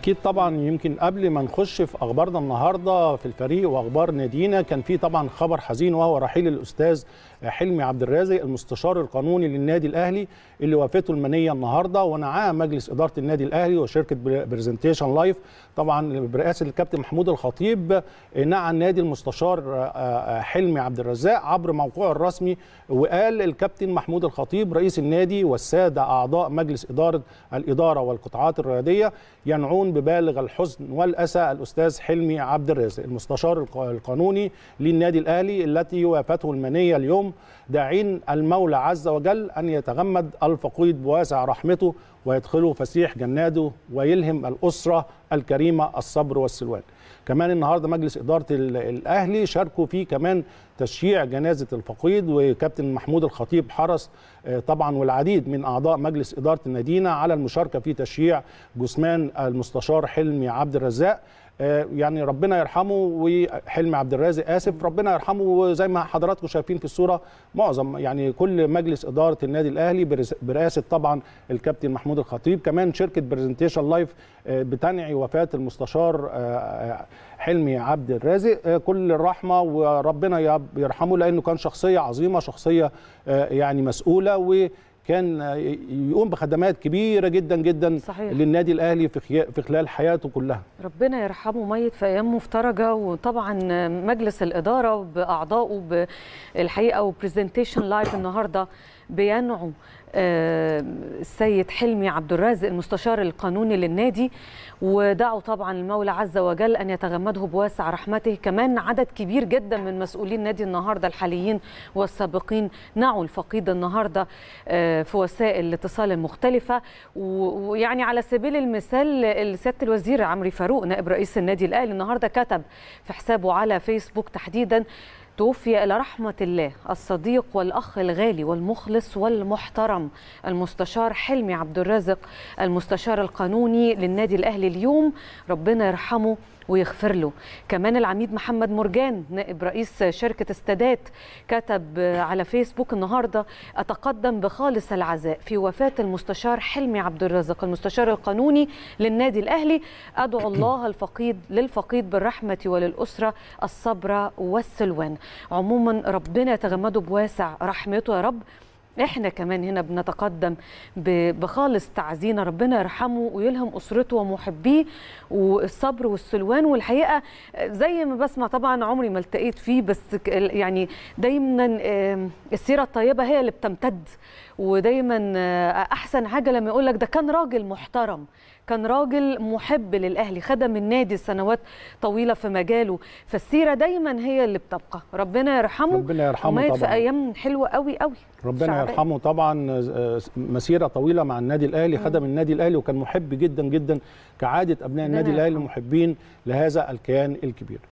اكيد طبعا يمكن قبل ما نخش في اخبارنا النهارده في الفريق واخبار نادينا كان في طبعا خبر حزين وهو رحيل الاستاذ حلمي عبد الرازق المستشار القانوني للنادي الاهلي اللي وافته المنيه النهارده ونعاه مجلس اداره النادي الاهلي وشركه برزنتيشن لايف طبعا برئاسه الكابتن محمود الخطيب نعى النادي المستشار آه، آه، حلمي عبد الرزاق عبر موقعه الرسمي وقال الكابتن محمود الخطيب رئيس النادي والساده اعضاء مجلس اداره الاداره والقطاعات الرياضيه ينعون ببالغ الحزن والأسى الأستاذ حلمي عبد الرازق المستشار القانوني للنادي الأهلي التي وافته المنية اليوم داعين المولى عز وجل أن يتغمد الفقيد بواسع رحمته ويدخله فسيح جناده ويلهم الأسرة الكريمة الصبر والسلوان كمان النهاردة مجلس إدارة الأهلي شاركوا فيه كمان تشييع جنازة الفقيد وكابتن محمود الخطيب حرص آه، طبعا والعديد من أعضاء مجلس إدارة النادينا على المشاركة في تشييع جثمان المستشار حلمي عبد الرزاق آه، يعني ربنا يرحمه وحلمي عبد الرازق اسف ربنا يرحمه وزي ما حضراتكم شايفين في الصوره معظم يعني كل مجلس اداره النادي الاهلي برئاسه طبعا الكابتن محمود الخطيب كمان شركه برزنتيشن لايف آه، بتنعي وفاه المستشار آه، حلمي عبد الرازق كل الرحمه وربنا يرحمه لانه كان شخصيه عظيمه شخصيه يعني مسؤوله و كان يقوم بخدمات كبيره جدا جدا صحيح. للنادي الاهلي في في خلال حياته كلها ربنا يرحمه ميت في ايام مفترجه وطبعا مجلس الاداره باعضائه بالحقيقه وبرزنتيشن لايف النهارده بينعوا آه، السيد حلمي عبد الرازق المستشار القانوني للنادي ودعوا طبعا المولى عز وجل ان يتغمده بواسع رحمته كمان عدد كبير جدا من مسؤولين النادي النهارده الحاليين والسابقين نعوا الفقيد النهارده آه، في وسائل الاتصال المختلفه ويعني على سبيل المثال سياده الوزير عمرو فاروق نائب رئيس النادي الاهلي النهارده كتب في حسابه على فيسبوك تحديدا توفي إلى رحمة الله الصديق والأخ الغالي والمخلص والمحترم المستشار حلمي عبد الرازق المستشار القانوني للنادي الأهلي اليوم ربنا يرحمه ويغفر له كمان العميد محمد مرجان نائب رئيس شركة استادات كتب على فيسبوك النهاردة أتقدم بخالص العزاء في وفاة المستشار حلمي عبد الرازق المستشار القانوني للنادي الأهلي أدعو الله الفقيد للفقيد بالرحمة وللأسرة الصبر والسلوان عموما ربنا يتغمده بواسع رحمته يا رب احنا كمان هنا بنتقدم بخالص تعزينا ربنا يرحمه ويلهم اسرته ومحبيه والصبر والسلوان والحقيقه زي ما بسمع طبعا عمري ما التقيت فيه بس يعني دايما السيره الطيبه هي اللي بتمتد ودايما آه، احسن حاجه لما يقول لك ده كان راجل محترم كان راجل محب للأهلي خدم النادي سنوات طويلة في مجاله فالسيرة دايما هي اللي بتبقى ربنا يرحمه ربنا يرحمه ومات طبعا. في أيام حلوة قوي قوي ربنا شعبين. يرحمه طبعا آه، آه، مسيرة طويلة مع النادي الأهلي خدم النادي الأهلي وكان محب جدا جدا كعادة أبناء النادي الأهلي المحبين لهذا الكيان الكبير